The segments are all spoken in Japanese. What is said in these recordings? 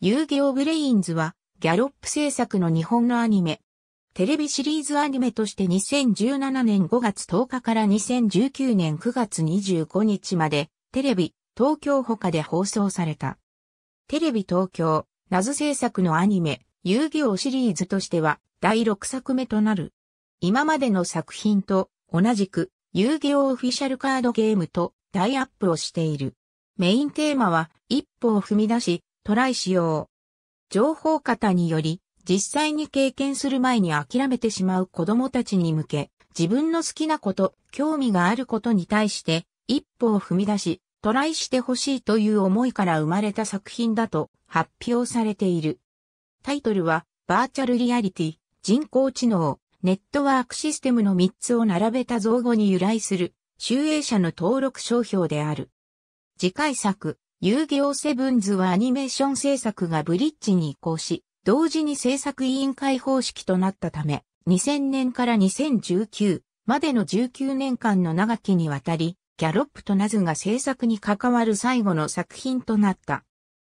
遊戯王ブレインズは、ギャロップ制作の日本のアニメ。テレビシリーズアニメとして2017年5月10日から2019年9月25日まで、テレビ、東京他で放送された。テレビ東京、謎制作のアニメ、遊戯王シリーズとしては、第6作目となる。今までの作品と、同じく、遊戯王オフィシャルカードゲームと、大アップをしている。メインテーマは、一歩を踏み出し、トライしよう。情報型により、実際に経験する前に諦めてしまう子供たちに向け、自分の好きなこと、興味があることに対して、一歩を踏み出し、トライしてほしいという思いから生まれた作品だと発表されている。タイトルは、バーチャルリアリティ、人工知能、ネットワークシステムの3つを並べた造語に由来する、集英社の登録商標である。次回作、遊戯王セブンズはアニメーション制作がブリッジに移行し、同時に制作委員会方式となったため、2000年から2019までの19年間の長きにわたり、ギャロップとナズが制作に関わる最後の作品となった。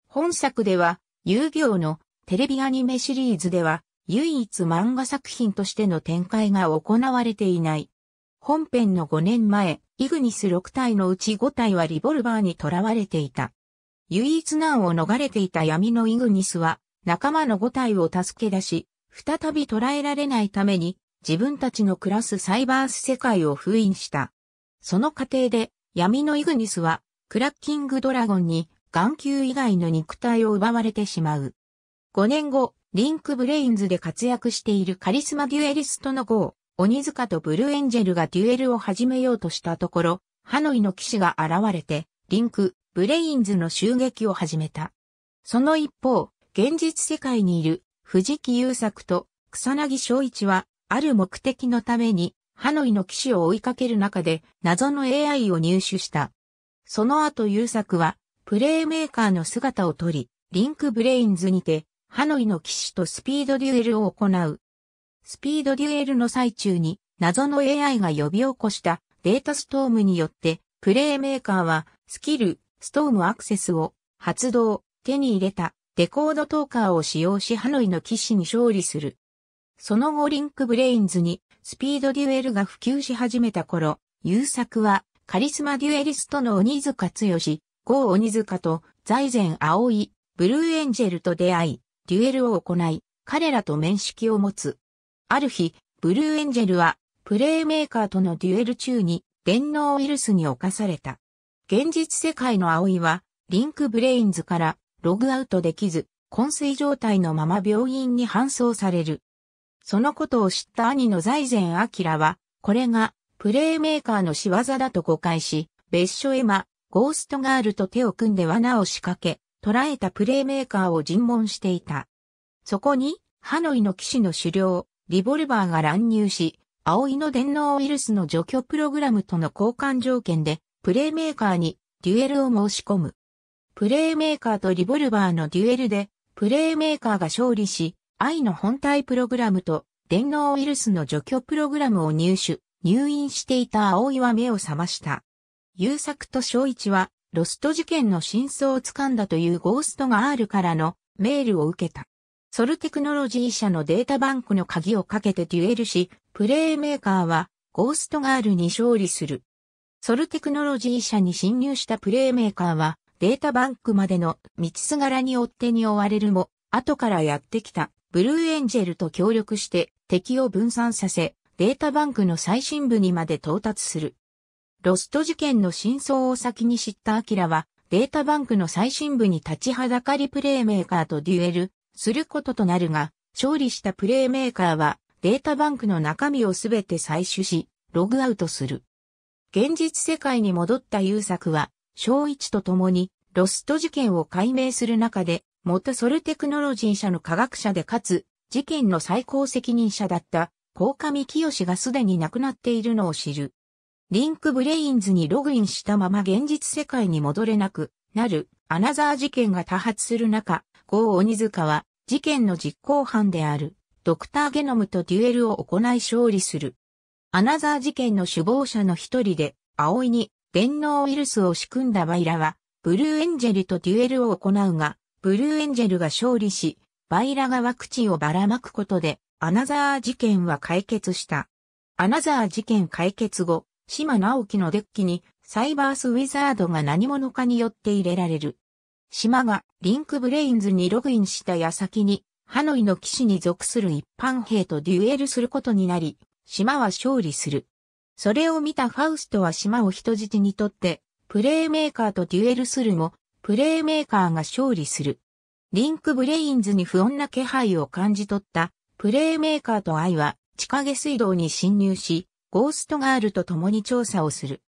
本作では、遊戯王のテレビアニメシリーズでは、唯一漫画作品としての展開が行われていない。本編の5年前、イグニス6体のうち5体はリボルバーに囚われていた。唯一難を逃れていた闇のイグニスは、仲間の5体を助け出し、再び捕らえられないために、自分たちの暮らすサイバース世界を封印した。その過程で、闇のイグニスは、クラッキングドラゴンに、眼球以外の肉体を奪われてしまう。5年後、リンクブレインズで活躍しているカリスマデュエリストの号、鬼塚とブルーエンジェルがデュエルを始めようとしたところ、ハノイの騎士が現れて、リンク、ブレインズの襲撃を始めた。その一方、現実世界にいる藤木優作と草薙昭一は、ある目的のために、ハノイの騎士を追いかける中で、謎の AI を入手した。その後優作は、プレイメーカーの姿をとり、リンクブレインズにて、ハノイの騎士とスピードデュエルを行う。スピードデュエルの最中に、謎の AI が呼び起こしたデータストームによって、プレイメーカーは、スキル、ストームアクセスを発動、手に入れたデコードトーカーを使用しハノイの騎士に勝利する。その後リンクブレインズにスピードデュエルが普及し始めた頃、優作はカリスマデュエリストの鬼塚剛、郷鬼塚と財前葵、ブルーエンジェルと出会い、デュエルを行い、彼らと面識を持つ。ある日、ブルーエンジェルはプレイメーカーとのデュエル中に電脳ウイルスに侵された。現実世界の葵は、リンクブレインズからログアウトできず、昏睡状態のまま病院に搬送される。そのことを知った兄の財前明は、これがプレイメーカーの仕業だと誤解し、別所エマ、ゴーストガールと手を組んで罠を仕掛け、捕らえたプレイメーカーを尋問していた。そこに、ハノイの騎士の狩猟、リボルバーが乱入し、葵の電脳ウイルスの除去プログラムとの交換条件で、プレイメーカーにデュエルを申し込む。プレイメーカーとリボルバーのデュエルで、プレイメーカーが勝利し、愛の本体プログラムと電脳ウイルスの除去プログラムを入手、入院していた井は目を覚ました。優作と正一は、ロスト事件の真相を掴んだというゴーストが R からのメールを受けた。ソルテクノロジー社のデータバンクの鍵をかけてデュエルし、プレイメーカーはゴーストガールに勝利する。ソルテクノロジー社に侵入したプレイメーカーはデータバンクまでの道すがらに追っ手に追われるも、後からやってきたブルーエンジェルと協力して敵を分散させ、データバンクの最深部にまで到達する。ロスト事件の真相を先に知ったアキラは、データバンクの最深部に立ちはだかりプレイメーカーとデュエルすることとなるが、勝利したプレイメーカーはデータバンクの中身をすべて採取し、ログアウトする。現実世界に戻った優作は、小一と共に、ロスト事件を解明する中で、元ソルテクノロジー社の科学者でかつ、事件の最高責任者だった、高上清がすでに亡くなっているのを知る。リンクブレインズにログインしたまま現実世界に戻れなくなるアナザー事件が多発する中、ゴー鬼塚は事件の実行犯であるドクターゲノムとデュエルを行い勝利する。アナザー事件の首謀者の一人で、葵に電脳ウイルスを仕組んだバイラは、ブルーエンジェルとデュエルを行うが、ブルーエンジェルが勝利し、バイラがワクチンをばらまくことで、アナザー事件は解決した。アナザー事件解決後、島直樹のデッキにサイバースウィザードが何者かによって入れられる。島がリンクブレインズにログインした矢先に、ハノイの騎士に属する一般兵とデュエルすることになり、島は勝利する。それを見たファウストは島を人質にとって、プレイメーカーとデュエルするも、プレイメーカーが勝利する。リンクブレインズに不穏な気配を感じ取った、プレイメーカーとアイは、地下下水道に侵入し、ゴーストガールと共に調査をする。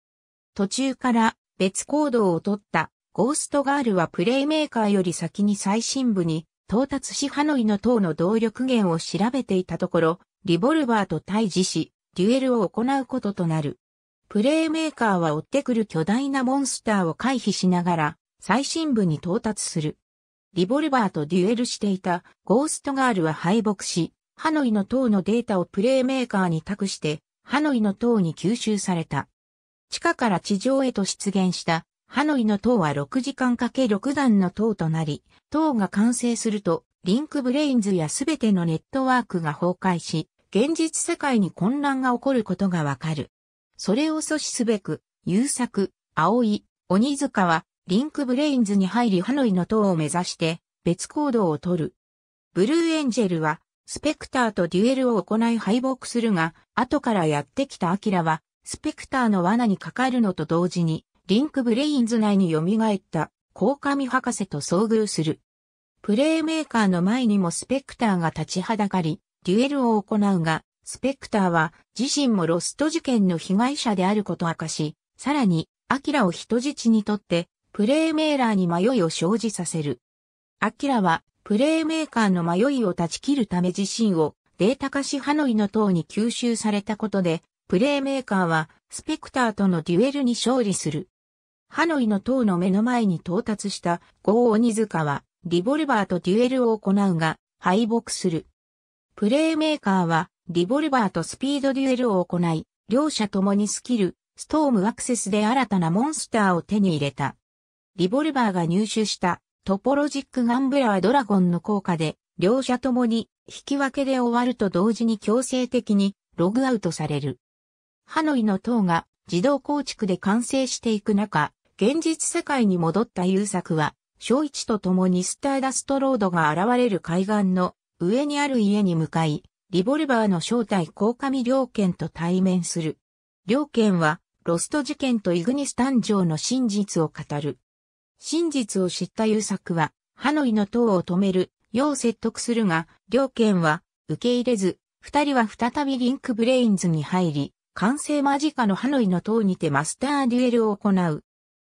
途中から別行動を取ったゴーストガールはプレイメーカーより先に最深部に到達しハノイの塔の動力源を調べていたところ、リボルバーと対峙し、デュエルを行うこととなる。プレイメーカーは追ってくる巨大なモンスターを回避しながら、最深部に到達する。リボルバーとデュエルしていたゴーストガールは敗北し、ハノイの塔のデータをプレイメーカーに託して、ハノイの塔に吸収された。地下から地上へと出現したハノイの塔は6時間かけ6段の塔となり、塔が完成するとリンクブレインズやすべてのネットワークが崩壊し、現実世界に混乱が起こることがわかる。それを阻止すべく、優作、青井、鬼塚は、リンクブレインズに入りハノイの塔を目指して、別行動をとる。ブルーエンジェルは、スペクターとデュエルを行い敗北するが、後からやってきたアキラは、スペクターの罠にかかるのと同時に、リンクブレインズ内に蘇った、高ウ博士と遭遇する。プレーメーカーの前にもスペクターが立ちはだかり、デュエルを行うが、スペクターは自身もロスト事件の被害者であることを明かし、さらに、アキラを人質にとって、プレーメーラーに迷いを生じさせる。アキラは、プレーメーカーの迷いを断ち切るため自身を、データ化しハノイの塔に吸収されたことで、プレーメーカーは、スペクターとのデュエルに勝利する。ハノイの塔の目の前に到達したゴー・オニズカは、リボルバーとデュエルを行うが、敗北する。プレイメーカーは、リボルバーとスピードデュエルを行い、両者ともにスキル、ストームアクセスで新たなモンスターを手に入れた。リボルバーが入手したトポロジックガンブラードラゴンの効果で、両者ともに引き分けで終わると同時に強制的にログアウトされる。ハノイの塔が自動構築で完成していく中、現実世界に戻った優作は、小一と共にスターダストロードが現れる海岸の上にある家に向かい、リボルバーの正体高上良健と対面する。良健は、ロスト事件とイグニス誕生の真実を語る。真実を知った優作は、ハノイの塔を止める、よう説得するが、良健は、受け入れず、二人は再びリンクブレインズに入り、完成間近のハノイの塔にてマスターデュエルを行う。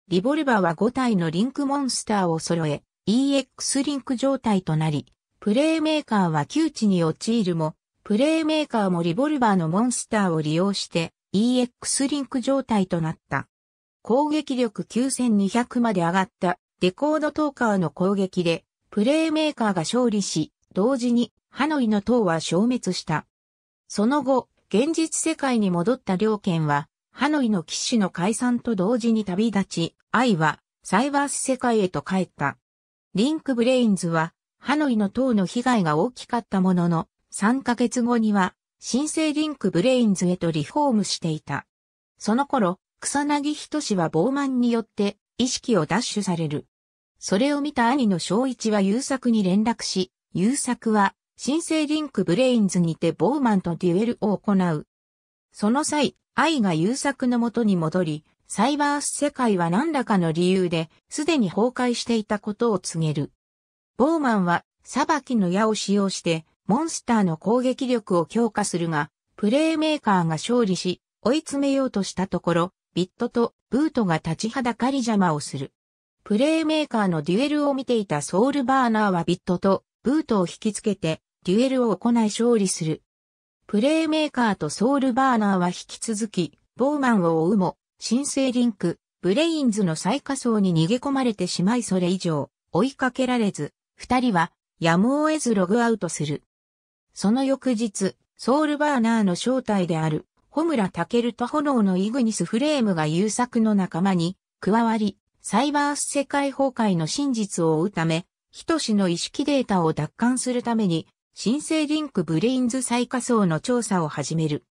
リボルバーは5体のリンクモンスターを揃え、EX リンク状態となり、プレイメーカーは窮地に陥るも、プレイメーカーもリボルバーのモンスターを利用して EX リンク状態となった。攻撃力9200まで上がったデコードトーカーの攻撃で、プレイメーカーが勝利し、同時にハノイの塔は消滅した。その後、現実世界に戻った両県は、ハノイの騎士の解散と同時に旅立ち、愛はサイバース世界へと帰った。リンクブレインズは、ハノイの塔の被害が大きかったものの、3ヶ月後には、新生リンクブレインズへとリフォームしていた。その頃、草薙仁氏は傲慢によって意識を奪取される。それを見た兄の正一は優作に連絡し、優作は新生リンクブレインズにてボーマンとデュエルを行う。その際、愛が優作のもとに戻り、サイバース世界は何らかの理由で、すでに崩壊していたことを告げる。ボーマンは、裁きの矢を使用して、モンスターの攻撃力を強化するが、プレイメーカーが勝利し、追い詰めようとしたところ、ビットとブートが立ちはだかり邪魔をする。プレイメーカーのデュエルを見ていたソウルバーナーはビットとブートを引きつけて、デュエルを行い勝利する。プレーメーカーとソウルバーナーは引き続き、ボーマンを追うも、新生リンク、ブレインズの最下層に逃げ込まれてしまいそれ以上、追いかけられず、二人は、やむを得ずログアウトする。その翌日、ソウルバーナーの正体である、ホムラタケルと炎のイグニスフレームが優作の仲間に、加わり、サイバース世界崩壊の真実を追うため、ヒトシの意識データを奪還するために、新生リンクブレインズ最下層の調査を始める。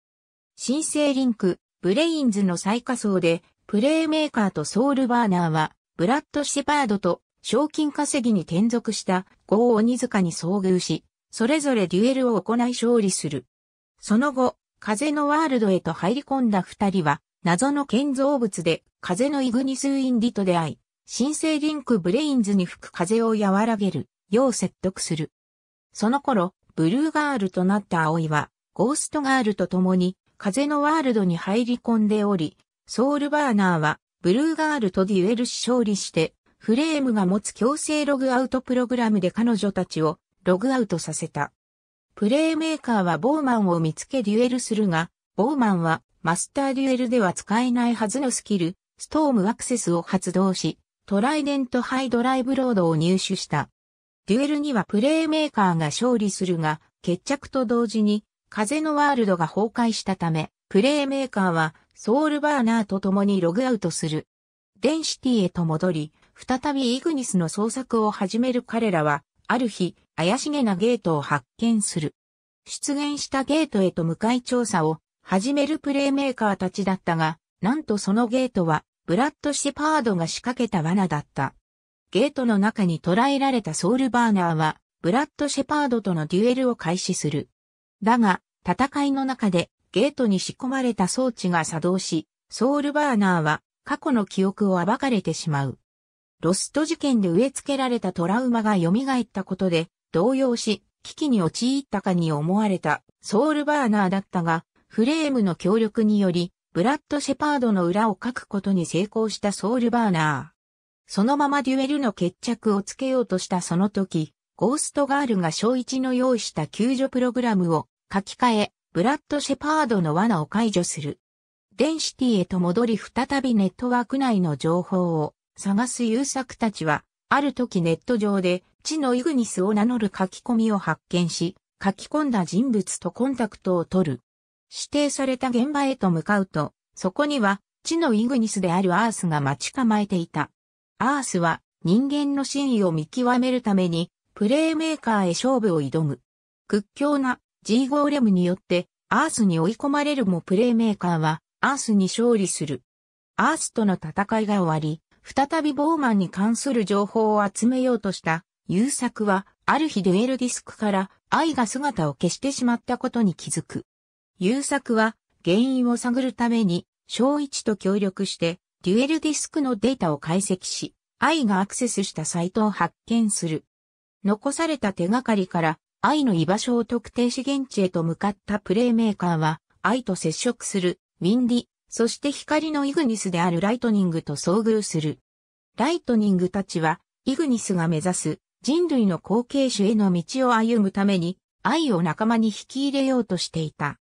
新生リンクブレインズの最下層で、プレイメーカーとソウルバーナーは、ブラッド・シェパードと賞金稼ぎに転属したゴー・オニズカに遭遇し、それぞれデュエルを行い勝利する。その後、風のワールドへと入り込んだ二人は、謎の建造物で風のイグニス・インディと出会い、新生リンク・ブレインズに吹く風を和らげる、よう説得する。その頃、ブルーガールとなった葵は、ゴーストガールと共に、風のワールドに入り込んでおり、ソウルバーナーは、ブルーガールとデュエルし勝利して、フレームが持つ強制ログアウトプログラムで彼女たちをログアウトさせた。プレイメーカーはボーマンを見つけデュエルするが、ボーマンはマスターデュエルでは使えないはずのスキル、ストームアクセスを発動し、トライデントハイドライブロードを入手した。デュエルにはプレーメーカーが勝利するが、決着と同時に、風のワールドが崩壊したため、プレーメーカーはソウルバーナーと共にログアウトする。デンシティへと戻り、再びイグニスの捜索を始める彼らは、ある日、怪しげなゲートを発見する。出現したゲートへと向かい調査を始めるプレーメーカーたちだったが、なんとそのゲートは、ブラッド・シェパードが仕掛けた罠だった。ゲートの中に捕らえられたソウルバーナーは、ブラッド・シェパードとのデュエルを開始する。だが、戦いの中で、ゲートに仕込まれた装置が作動し、ソウルバーナーは、過去の記憶を暴かれてしまう。ロスト事件で植え付けられたトラウマが蘇ったことで、動揺し、危機に陥ったかに思われたソウルバーナーだったが、フレームの協力により、ブラッド・シェパードの裏を書くことに成功したソウルバーナー。そのままデュエルの決着をつけようとしたその時、ゴーストガールが小一の用意した救助プログラムを書き換え、ブラッド・シェパードの罠を解除する。デンシティへと戻り再びネットワーク内の情報を探す優作たちは、ある時ネット上で地のイグニスを名乗る書き込みを発見し、書き込んだ人物とコンタクトを取る。指定された現場へと向かうと、そこには地のイグニスであるアースが待ち構えていた。アースは人間の真意を見極めるためにプレーメーカーへ勝負を挑む。屈強な G ゴーレムによってアースに追い込まれるもプレーメーカーはアースに勝利する。アースとの戦いが終わり、再びボーマンに関する情報を集めようとした優作はある日デュエルディスクから愛が姿を消してしまったことに気づく。優作は原因を探るために小一と協力してデュエルディスクのデータを解析し、愛がアクセスしたサイトを発見する。残された手がかりから愛の居場所を特定し現地へと向かったプレイメーカーは愛と接触するウィンディ、そして光のイグニスであるライトニングと遭遇する。ライトニングたちはイグニスが目指す人類の後継種への道を歩むために愛を仲間に引き入れようとしていた。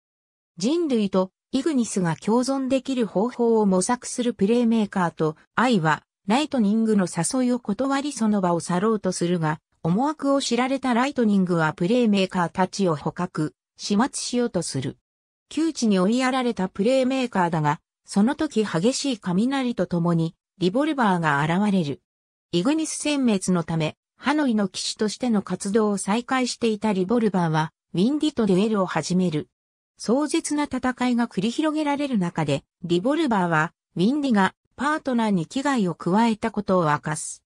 人類とイグニスが共存できる方法を模索するプレイメーカーと、アイは、ライトニングの誘いを断りその場を去ろうとするが、思惑を知られたライトニングはプレイメーカーたちを捕獲、始末しようとする。窮地に追いやられたプレイメーカーだが、その時激しい雷と共に、リボルバーが現れる。イグニス殲滅のため、ハノイの騎士としての活動を再開していたリボルバーは、ウィンディとデュエルを始める。壮絶な戦いが繰り広げられる中で、リボルバーは、ウィンディがパートナーに危害を加えたことを明かす。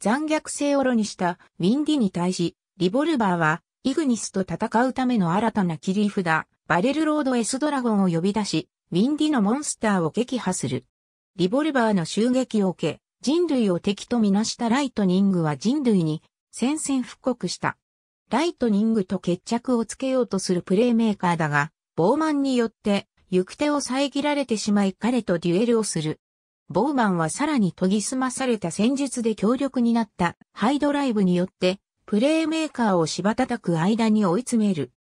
残虐性を露にしたウィンディに対し、リボルバーは、イグニスと戦うための新たな切り札、バレルロード S ドラゴンを呼び出し、ウィンディのモンスターを撃破する。リボルバーの襲撃を受け、人類を敵とみなしたライトニングは人類に宣戦布告した。ライトニングと決着をつけようとするプレイメーカーだが、ボ慢マンによって行く手を遮られてしまい彼とデュエルをする。ボーマンはさらに研ぎ澄まされた戦術で強力になったハイドライブによってプレーメーカーを芝叩く間に追い詰める。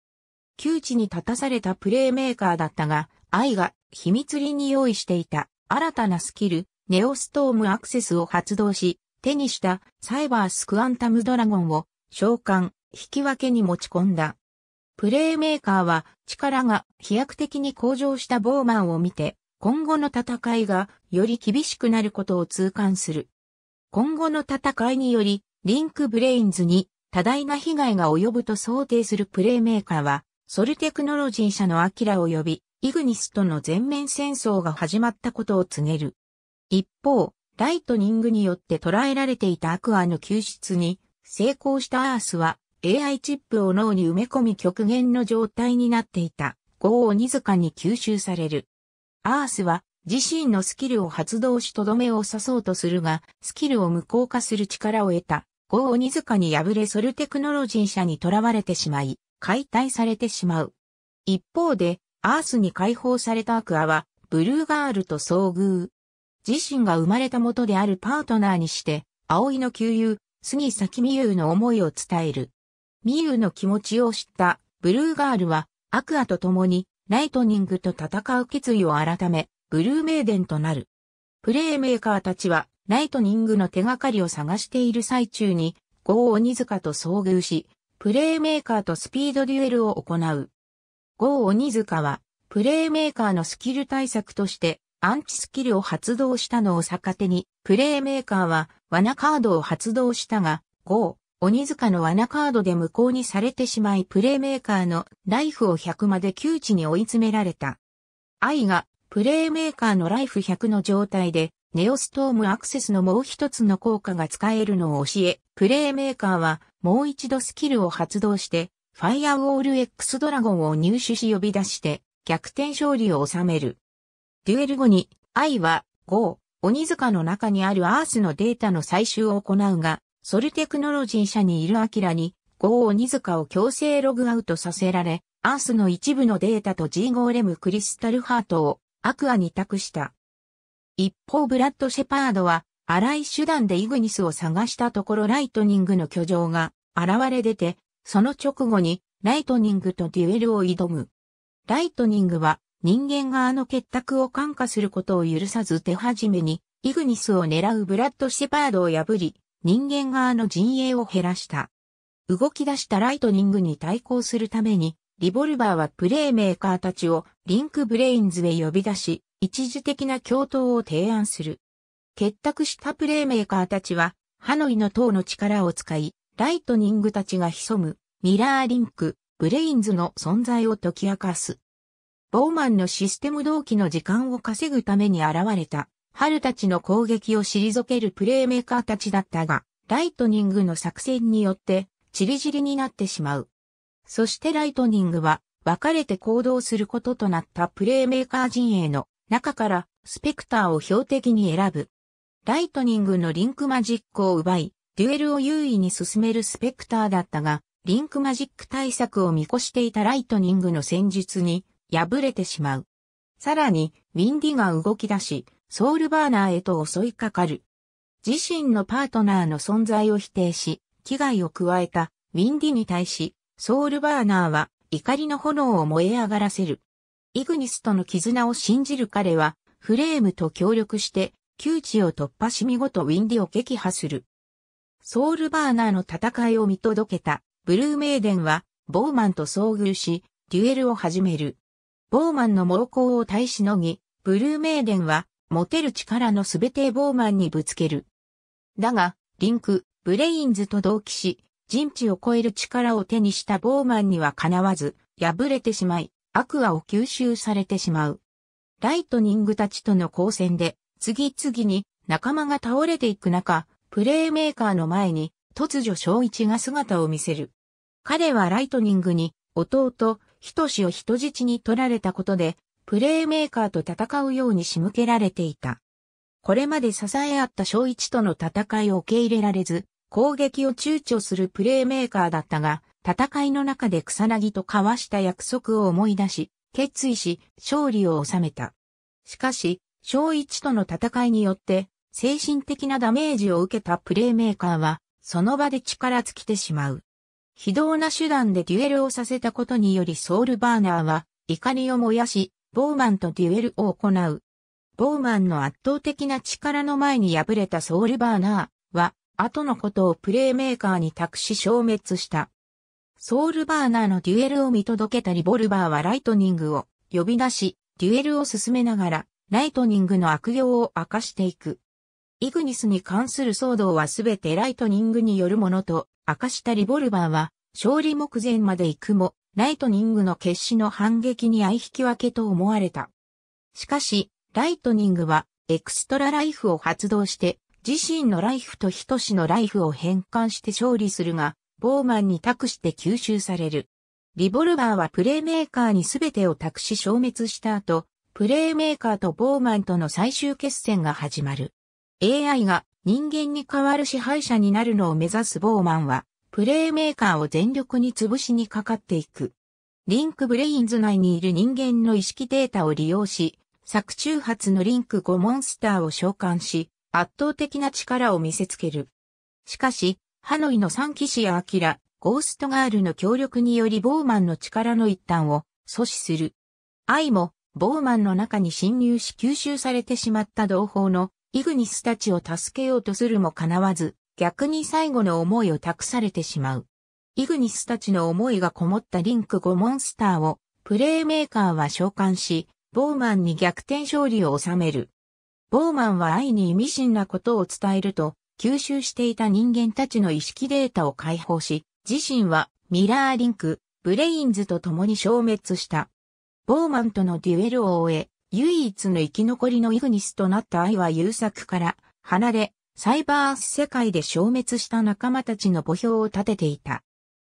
窮地に立たされたプレーメーカーだったが、愛が秘密裏に用意していた新たなスキル、ネオストームアクセスを発動し、手にしたサイバースクアンタムドラゴンを召喚、引き分けに持ち込んだ。プレーメーカーは力が飛躍的に向上したボーマンを見て、今後の戦いがより厳しくなることを痛感する。今後の戦いにより、リンクブレインズに多大な被害が及ぶと想定するプレーメーカーは、ソルテクノロジー社のアキラを呼び、イグニスとの全面戦争が始まったことを告げる。一方、ライトニングによって捉えられていたアクアの救出に成功したアースは AI チップを脳に埋め込み極限の状態になっていた、ゴー鬼塚に吸収される。アースは自身のスキルを発動しとどめを刺そうとするが、スキルを無効化する力を得た、ゴー鬼塚に敗れソルテクノロジー社に囚われてしまい、解体されてしまう。一方で、アースに解放されたアクアは、ブルーガールと遭遇。自身が生まれた元であるパートナーにして、葵の旧友、杉咲美優の思いを伝える。ミユの気持ちを知ったブルーガールはアクアと共にライトニングと戦う決意を改め、ブルーメイデンとなる。プレイメーカーたちはライトニングの手がかりを探している最中に、ゴー鬼塚と遭遇し、プレイメーカーとスピードデュエルを行う。ゴー鬼塚は、プレイメーカーのスキル対策として、アンチスキルを発動したのを逆手に、プレイメーカーは、罠カードを発動したが、ゴー・鬼塚の罠カードで無効にされてしまいプレイメーカーのライフを100まで窮地に追い詰められた。愛がプレイメーカーのライフ100の状態でネオストームアクセスのもう一つの効果が使えるのを教え、プレイメーカーはもう一度スキルを発動してファイアウォール X ドラゴンを入手し呼び出して逆転勝利を収める。デュエル後に愛は5、鬼塚の中にあるアースのデータの採集を行うが、ソルテクノロジー社にいるアキラに、ゴーオニズカを強制ログアウトさせられ、アースの一部のデータと G ゴーレムクリスタルハートをアクアに託した。一方ブラッド・シェパードは、荒い手段でイグニスを探したところライトニングの巨城が現れ出て、その直後にライトニングとデュエルを挑む。ライトニングは人間があの結託を感化することを許さず手始めにイグニスを狙うブラッド・シェパードを破り、人間側の陣営を減らした。動き出したライトニングに対抗するために、リボルバーはプレイメーカーたちをリンクブレインズへ呼び出し、一時的な共闘を提案する。結託したプレイメーカーたちは、ハノイの塔の力を使い、ライトニングたちが潜むミラーリンク、ブレインズの存在を解き明かす。ボーマンのシステム同期の時間を稼ぐために現れた春たちの攻撃を退けるプレーメーカーたちだったが、ライトニングの作戦によって、散り散りになってしまう。そしてライトニングは、分かれて行動することとなったプレーメーカー陣営の中から、スペクターを標的に選ぶ。ライトニングのリンクマジックを奪い、デュエルを優位に進めるスペクターだったが、リンクマジック対策を見越していたライトニングの戦術に敗れてしまう。さらに、ウィンディが動き出し、ソウルバーナーへと襲いかかる。自身のパートナーの存在を否定し、危害を加えたウィンディに対し、ソウルバーナーは怒りの炎を燃え上がらせる。イグニスとの絆を信じる彼は、フレームと協力して、窮地を突破し見事ウィンディを撃破する。ソウルバーナーの戦いを見届けた、ブルーメイデンは、ボーマンと遭遇し、デュエルを始める。ボーマンの猛攻を耐えしのぎ、ブルーメイデンは、持てる力のすべてボーマンにぶつける。だが、リンク、ブレインズと同期し、陣地を超える力を手にしたボーマンにはかなわず、破れてしまい、アクアを吸収されてしまう。ライトニングたちとの交戦で、次々に仲間が倒れていく中、プレイメーカーの前に突如小一が姿を見せる。彼はライトニングに弟、としを人質に取られたことでプレーメーカーと戦うように仕向けられていた。これまで支え合った小一との戦いを受け入れられず、攻撃を躊躇するプレーメーカーだったが、戦いの中で草薙と交わした約束を思い出し、決意し、勝利を収めた。しかし、小一との戦いによって、精神的なダメージを受けたプレーメーカーは、その場で力尽きてしまう。非道な手段でデュエルをさせたことによりソウルバーナーは、怒りを燃やし、ボーマンとデュエルを行う。ボーマンの圧倒的な力の前に敗れたソウルバーナーは、後のことをプレイメーカーに託し消滅した。ソウルバーナーのデュエルを見届けたリボルバーはライトニングを呼び出し、デュエルを進めながら、ライトニングの悪用を明かしていく。イグニスに関する騒動はすべてライトニングによるものと明かしたリボルバーは、勝利目前まで行くも、ライトニングの決死の反撃に相引き分けと思われた。しかし、ライトニングはエクストラライフを発動して自身のライフと等しのライフを変換して勝利するが、ボーマンに託して吸収される。リボルバーはプレイメーカーに全てを託し消滅した後、プレイメーカーとボーマンとの最終決戦が始まる。AI が人間に代わる支配者になるのを目指すボーマンは、プレーメーカーを全力に潰しにかかっていく。リンクブレインズ内にいる人間の意識データを利用し、作中発のリンク5モンスターを召喚し、圧倒的な力を見せつける。しかし、ハノイの三騎士やアキラ、ゴーストガールの協力によりボーマンの力の一端を阻止する。愛も、ボーマンの中に侵入し吸収されてしまった同胞のイグニスたちを助けようとするも叶わず、逆に最後の思いを託されてしまう。イグニスたちの思いがこもったリンク5モンスターをプレイメーカーは召喚し、ボーマンに逆転勝利を収める。ボーマンは愛に意味深なことを伝えると、吸収していた人間たちの意識データを解放し、自身はミラーリンク、ブレインズと共に消滅した。ボーマンとのデュエルを終え、唯一の生き残りのイグニスとなった愛は優作から離れ、サイバース世界で消滅した仲間たちの墓標を立てていた。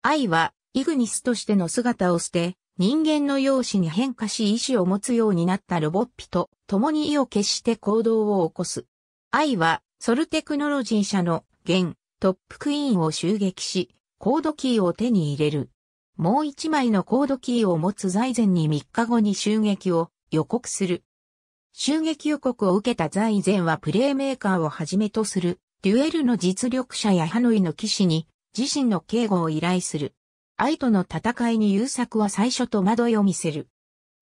愛は、イグニスとしての姿を捨て、人間の容姿に変化し意志を持つようになったロボッピと共に意を決して行動を起こす。愛は、ソルテクノロジー社の現トップクイーンを襲撃し、コードキーを手に入れる。もう一枚のコードキーを持つ財前に3日後に襲撃を予告する。襲撃予告を受けた財前はプレーメーカーをはじめとする、デュエルの実力者やハノイの騎士に自身の警護を依頼する。愛との戦いに優作は最初と惑いを見せる。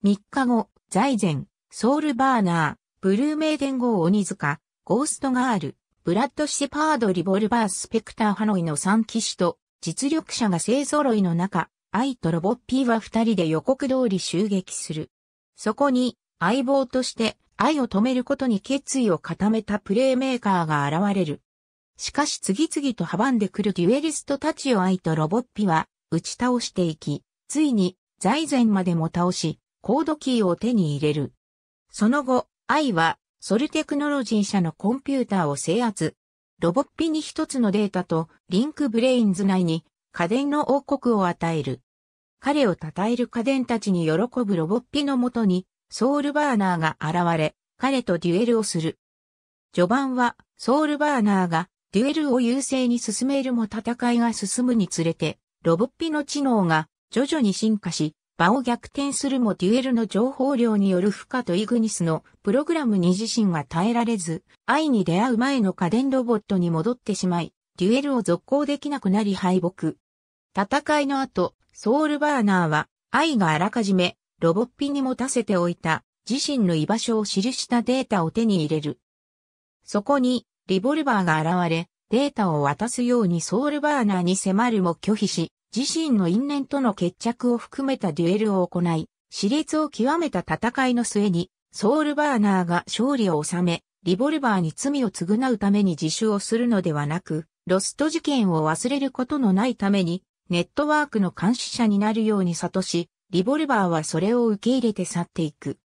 3日後、財前、ソウルバーナー、ブルーメイデン号鬼塚、ゴーストガール、ブラッド・シェパード・リボルバー・スペクター・ハノイの3騎士と実力者が勢揃いの中、愛とロボッピーは2人で予告通り襲撃する。そこに、相棒として、愛を止めることに決意を固めたプレーメーカーが現れる。しかし次々と阻んでくるデュエリストたちを愛とロボッピは打ち倒していき、ついに財前までも倒し、コードキーを手に入れる。その後、愛はソルテクノロジー社のコンピューターを制圧。ロボッピに一つのデータとリンクブレインズ内に家電の王国を与える。彼を称える家電たちに喜ぶロボッピのもとにソウルバーナーが現れ、彼とデュエルをする。序盤は、ソウルバーナーが、デュエルを優勢に進めるも戦いが進むにつれて、ロボッピの知能が徐々に進化し、場を逆転するもデュエルの情報量による負荷とイグニスのプログラムに自身が耐えられず、愛に出会う前の家電ロボットに戻ってしまい、デュエルを続行できなくなり敗北。戦いの後、ソウルバーナーは、愛があらかじめロボッピに持たせておいた自身の居場所を記したデータを手に入れる。そこにリボルバーが現れ、データを渡すようにソウルバーナーに迫るも拒否し、自身の因縁との決着を含めたデュエルを行い、熾烈を極めた戦いの末に、ソウルバーナーが勝利を収め、リボルバーに罪を償うために自首をするのではなく、ロスト事件を忘れることのないために、ネットワークの監視者になるように諭し、リボルバーはそれを受け入れて去っていく。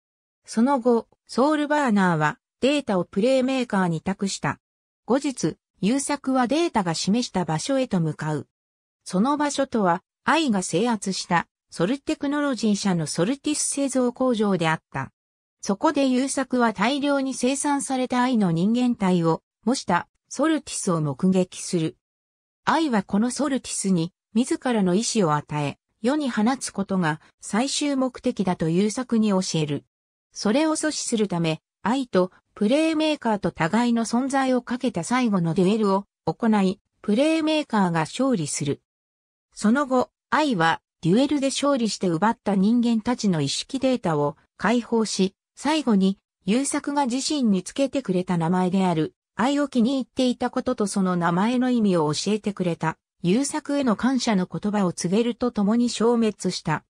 その後、ソウルバーナーはデータをプレイメーカーに託した。後日、優作はデータが示した場所へと向かう。その場所とは、愛が制圧したソルテクノロジー社のソルティス製造工場であった。そこで優作は大量に生産された愛の人間体を模したソルティスを目撃する。愛はこのソルティスに自らの意志を与え、世に放つことが最終目的だと優作に教える。それを阻止するため、愛とプレーメーカーと互いの存在をかけた最後のデュエルを行い、プレーメーカーが勝利する。その後、愛はデュエルで勝利して奪った人間たちの意識データを解放し、最後に優作が自身につけてくれた名前である愛を気に入っていたこととその名前の意味を教えてくれた。優作への感謝の言葉を告げるとともに消滅した。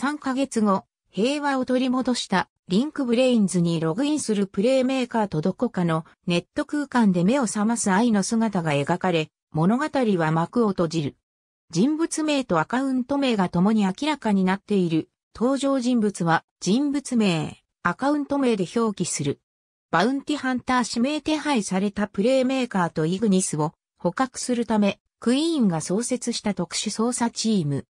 3ヶ月後、平和を取り戻したリンクブレインズにログインするプレイメーカーとどこかのネット空間で目を覚ます愛の姿が描かれ、物語は幕を閉じる。人物名とアカウント名が共に明らかになっている。登場人物は人物名、アカウント名で表記する。バウンティハンター指名手配されたプレイメーカーとイグニスを捕獲するためクイーンが創設した特殊捜査チーム、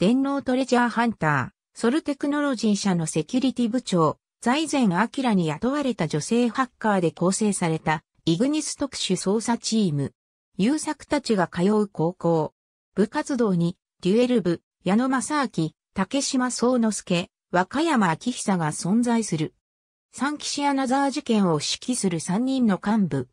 電脳トレジャーハンター、ソルテクノロジー社のセキュリティ部長、財前明に雇われた女性ハッカーで構成された、イグニス特殊捜査チーム、優作たちが通う高校、部活動に、デュエル部、矢野正明、竹島宗之助、和歌山明久が存在する。三騎士アナザー事件を指揮する三人の幹部。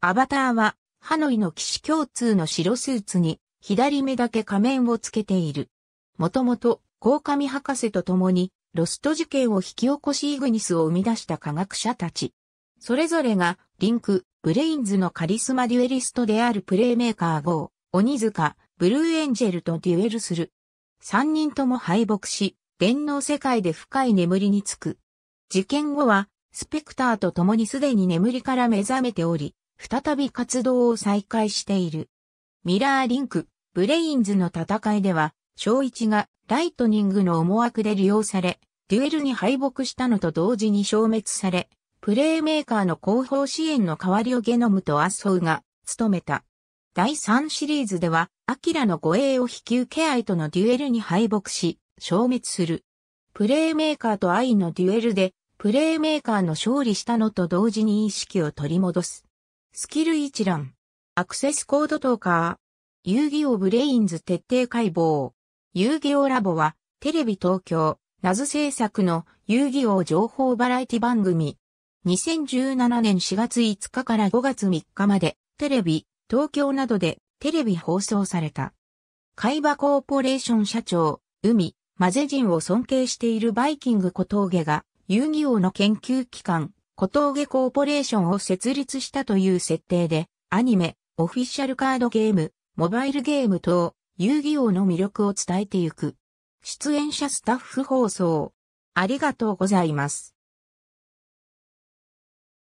アバターはハノイの騎士共通の白スーツに、左目だけ仮面をつけている。もともと、鴻上博士と共に、ロスト事件を引き起こしイグニスを生み出した科学者たち。それぞれが、リンク、ブレインズのカリスマデュエリストであるプレイメーカー号、鬼塚、ブルーエンジェルとデュエルする。三人とも敗北し、電脳世界で深い眠りにつく。事件後は、スペクターと共にすでに眠りから目覚めており、再び活動を再開している。ミラーリンク、ブレインズの戦いでは、小一がライトニングの思惑で利用され、デュエルに敗北したのと同時に消滅され、プレイメーカーの後方支援の代わりをゲノムとアッソウが務めた。第3シリーズでは、アキラの護衛を引き受け愛とのデュエルに敗北し、消滅する。プレイメーカーと愛のデュエルで、プレイメーカーの勝利したのと同時に意識を取り戻す。スキル一覧。アクセスコードトーカー。遊戯王ブレインズ徹底解剖。遊戯王ラボは、テレビ東京、謎制作の遊戯王情報バラエティ番組。2017年4月5日から5月3日まで、テレビ、東京などでテレビ放送された。海馬コーポレーション社長、海、マゼ人を尊敬しているバイキング小峠が、遊戯王の研究機関、小峠コーポレーションを設立したという設定で、アニメ、オフィシャルカードゲーム、モバイルゲーム等、遊戯王の魅力を伝えてゆく。出演者スタッフ放送。ありがとうございます。